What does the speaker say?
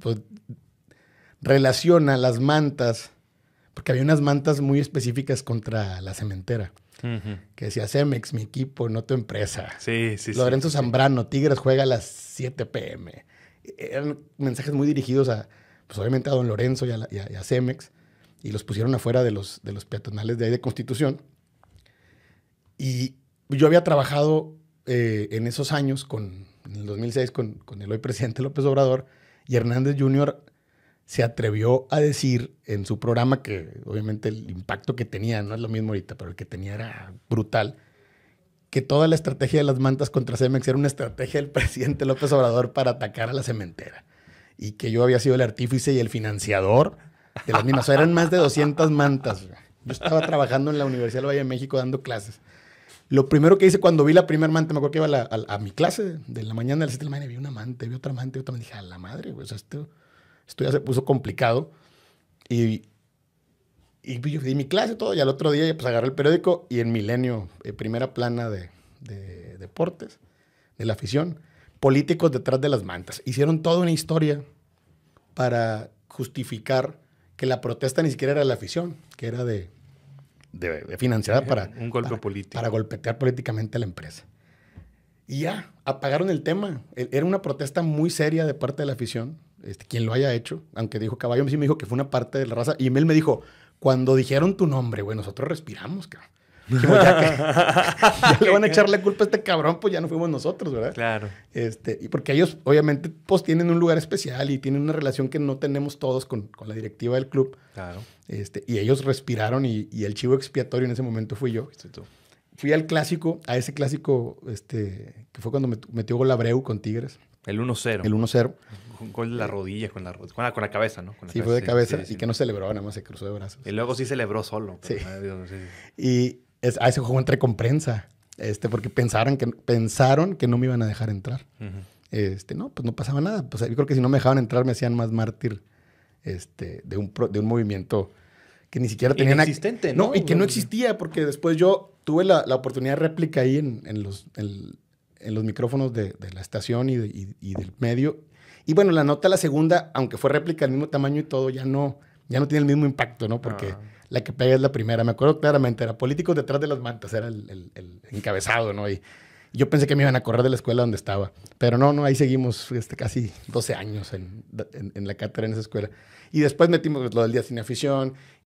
pues, relaciona las mantas, porque había unas mantas muy específicas contra la cementera. Que decía Cemex, mi equipo, no tu empresa. Lorenzo Zambrano, Tigres juega a las 7 pm. Eran mensajes muy dirigidos a, pues obviamente a don Lorenzo y a, y Cemex, y los pusieron afuera de los, de los peatonales de ahí de Constitución. Y yo había trabajado eh, en esos años, con, en el 2006, con el hoy presidente López Obrador, y Hernández Jr. se atrevió a decir en su programa, que obviamente el impacto que tenía, no es lo mismo ahorita, pero el que tenía era brutal, que toda la estrategia de las mantas contra Cemex era una estrategia del presidente López Obrador para atacar a la cementera. Y que yo había sido el artífice y el financiador de las mismas. O eran más de 200 mantas. Yo estaba trabajando en la Universidad del Valle de México dando clases. Lo primero que hice cuando vi la primera manta, me acuerdo que iba a, mi clase de la mañana, a las 7 de la mañana, vi una manta, vi otra manta, otra manta. Dije, a la madre, güey, esto, esto ya se puso complicado. Y, y pues, yo di mi clase todo, y al otro día pues agarré el periódico y en Milenio, eh, primera plana de, de deportes, de la afición, políticos detrás de las mantas. Hicieron toda una historia para justificar que la protesta ni siquiera era de la afición, que era de de, financiada para... Un golpe golpetear políticamente la empresa. Y ya, apagaron el tema. E-, era una protesta muy seria de parte de la afición, este, quien lo haya hecho, aunque dijo Caballo, sí me dijo que fue una parte de la raza. Y él me dijo, cuando dijeron tu nombre, güey, nosotros respiramos, cabrón. ya le van a echar la culpa a este cabrón, pues ya no fuimos nosotros, ¿verdad? Claro. Este, y porque ellos, obviamente, pues tienen un lugar especial y tienen una relación que no tenemos todos con, la directiva del club. Claro. Este, y ellos respiraron y, el chivo expiatorio en ese momento fui yo. Fui al clásico, a ese clásico, este, que fue cuando me metió gol Abreu con Tigres. El 1-0. El 1-0. Con, la rodilla, con la, con la, cabeza, ¿no? Con la sí, fue de cabeza y que no celebró, nada más se cruzó de brazos. Y luego sí celebró solo. sí. y, a ese juego entré con prensa, este, porque pensaron que, pensaron que no me iban a dejar entrar. este, no, pues no pasaba nada. Pues, yo creo que si no me dejaban entrar me hacían más mártir este, de, un, de un movimiento que ni siquiera tenían... Inexistente, ¿no? y que no existía, porque después yo tuve la, oportunidad de réplica ahí en, los, los micrófonos de, la estación y, del medio. Y bueno, la nota, la segunda, aunque fue réplica del mismo tamaño y todo, ya no, ya no tiene el mismo impacto, ¿no? Porque... Ah la que pegué es la primera. Me acuerdo claramente, era político detrás de las mantas, era el, encabezado, ¿no? Y yo pensé que me iban a correr de la escuela donde estaba, pero no, no, ahí seguimos este, casi 12 años en, en, en la cátedra en esa escuela. Y después metimos lo del día sin afición